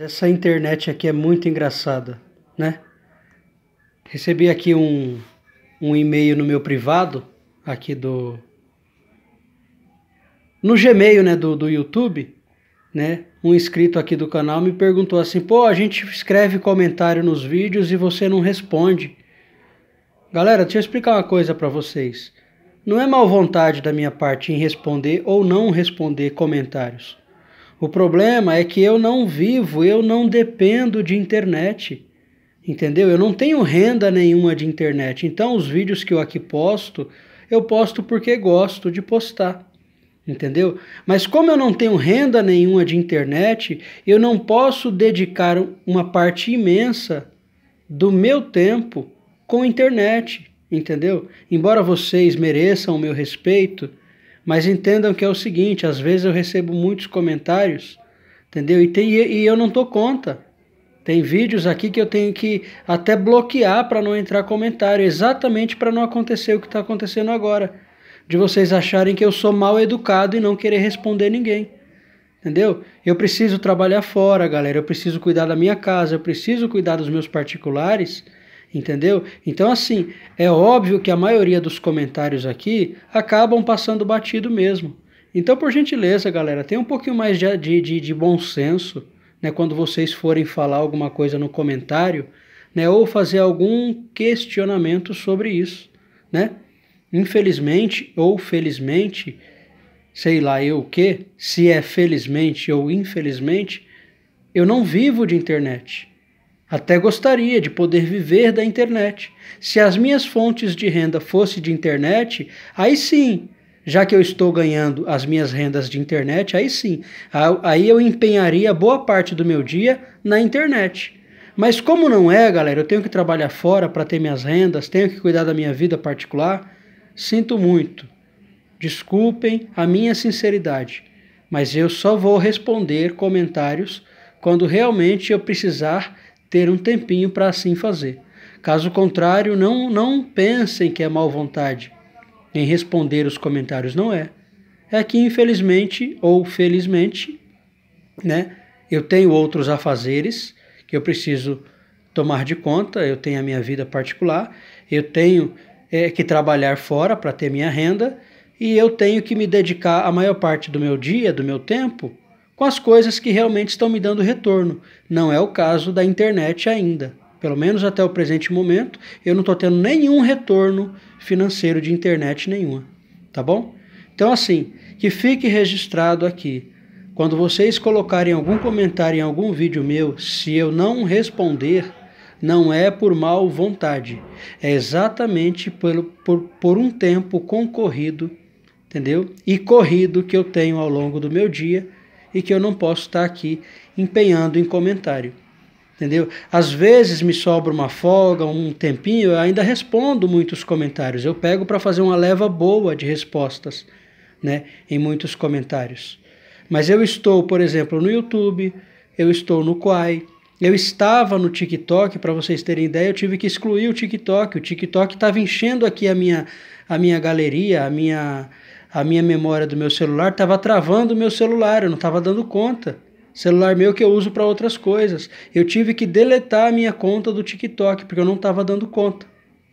Essa internet aqui é muito engraçada, né? Recebi aqui um, um e-mail no meu privado, aqui do. No Gmail, né, do, do YouTube, né? Um inscrito aqui do canal me perguntou assim: pô, a gente escreve comentário nos vídeos e você não responde. Galera, deixa eu explicar uma coisa para vocês. Não é mal vontade da minha parte em responder ou não responder comentários. O problema é que eu não vivo, eu não dependo de internet. Entendeu? Eu não tenho renda nenhuma de internet. Então, os vídeos que eu aqui posto, eu posto porque gosto de postar. Entendeu? Mas como eu não tenho renda nenhuma de internet, eu não posso dedicar uma parte imensa do meu tempo com internet, entendeu? Embora vocês mereçam o meu respeito, mas entendam que é o seguinte: às vezes eu recebo muitos comentários, entendeu? E, tem, e eu não dou conta. Tem vídeos aqui que eu tenho que até bloquear para não entrar comentário, exatamente para não acontecer o que está acontecendo agora. De vocês acharem que eu sou mal educado e não querer responder ninguém. Entendeu? Eu preciso trabalhar fora, galera. Eu preciso cuidar da minha casa, eu preciso cuidar dos meus particulares entendeu? Então, assim, é óbvio que a maioria dos comentários aqui acabam passando batido mesmo. Então, por gentileza, galera, tenha um pouquinho mais de, de, de bom senso né, quando vocês forem falar alguma coisa no comentário né, ou fazer algum questionamento sobre isso. Né? Infelizmente ou felizmente, sei lá eu o que, se é felizmente ou infelizmente, eu não vivo de internet. Até gostaria de poder viver da internet. Se as minhas fontes de renda fosse de internet, aí sim, já que eu estou ganhando as minhas rendas de internet, aí sim, aí eu empenharia boa parte do meu dia na internet. Mas como não é, galera, eu tenho que trabalhar fora para ter minhas rendas, tenho que cuidar da minha vida particular, sinto muito. Desculpem a minha sinceridade, mas eu só vou responder comentários quando realmente eu precisar ter um tempinho para assim fazer. Caso contrário, não, não pensem que é mal vontade em responder os comentários, não é. É que infelizmente ou felizmente, né, eu tenho outros afazeres que eu preciso tomar de conta, eu tenho a minha vida particular, eu tenho é, que trabalhar fora para ter minha renda e eu tenho que me dedicar a maior parte do meu dia, do meu tempo com as coisas que realmente estão me dando retorno. Não é o caso da internet ainda. Pelo menos até o presente momento, eu não estou tendo nenhum retorno financeiro de internet nenhuma. Tá bom? Então, assim, que fique registrado aqui. Quando vocês colocarem algum comentário em algum vídeo meu, se eu não responder, não é por mal vontade, é exatamente por, por um tempo concorrido, entendeu? E corrido que eu tenho ao longo do meu dia e que eu não posso estar aqui empenhando em comentário. Entendeu? Às vezes me sobra uma folga, um tempinho, eu ainda respondo muitos comentários. Eu pego para fazer uma leva boa de respostas, né, em muitos comentários. Mas eu estou, por exemplo, no YouTube, eu estou no Quai, eu estava no TikTok, para vocês terem ideia, eu tive que excluir o TikTok. O TikTok estava enchendo aqui a minha, a minha galeria, a minha, a minha memória do meu celular estava travando o meu celular, eu não estava dando conta. Celular meu que eu uso para outras coisas. Eu tive que deletar a minha conta do TikTok porque eu não estava dando conta.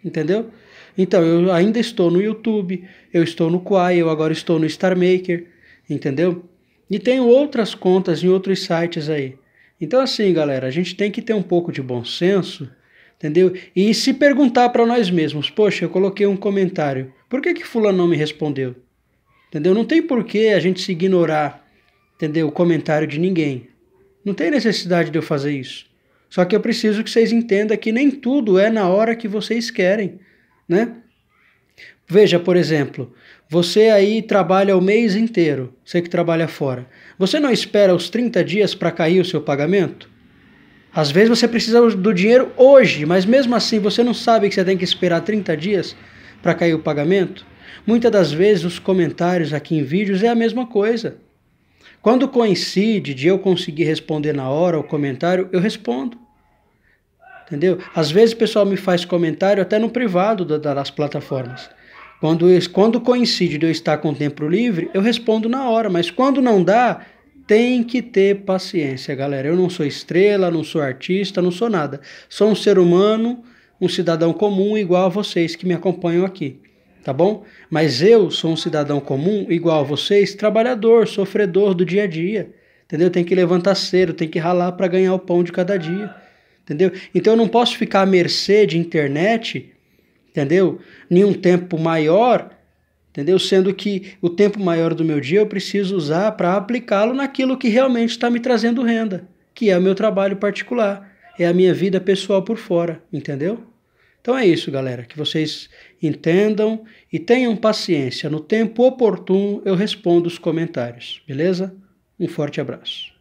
Entendeu? Então, eu ainda estou no YouTube, eu estou no Quai, eu agora estou no Star Maker, entendeu? E tenho outras contas em outros sites aí. Então, assim, galera, a gente tem que ter um pouco de bom senso, entendeu? E se perguntar para nós mesmos: poxa, eu coloquei um comentário, por que, que Fulano não me respondeu? Entendeu? Não tem porquê a gente se ignorar, entendeu? O comentário de ninguém. Não tem necessidade de eu fazer isso. Só que eu preciso que vocês entendam que nem tudo é na hora que vocês querem, né? Veja, por exemplo, você aí trabalha o mês inteiro, você que trabalha fora. Você não espera os 30 dias para cair o seu pagamento? Às vezes você precisa do dinheiro hoje, mas mesmo assim você não sabe que você tem que esperar 30 dias para cair o pagamento? Muitas das vezes os comentários aqui em vídeos é a mesma coisa. Quando coincide de eu conseguir responder na hora o comentário, eu respondo. Entendeu? Às vezes o pessoal me faz comentário até no privado das plataformas. Quando, quando coincide de eu estar com o tempo livre, eu respondo na hora, mas quando não dá, tem que ter paciência, galera. Eu não sou estrela, não sou artista, não sou nada. Sou um ser humano, um cidadão comum igual a vocês que me acompanham aqui tá bom? Mas eu sou um cidadão comum, igual a vocês, trabalhador, sofredor do dia a dia, entendeu? Tem que levantar cedo, tem que ralar para ganhar o pão de cada dia, entendeu? Então eu não posso ficar à mercê de internet, entendeu? Nenhum um tempo maior, entendeu? Sendo que o tempo maior do meu dia eu preciso usar para aplicá-lo naquilo que realmente está me trazendo renda, que é o meu trabalho particular, é a minha vida pessoal por fora, entendeu? Então é isso, galera, que vocês entendam e tenham paciência. No tempo oportuno eu respondo os comentários, beleza? Um forte abraço.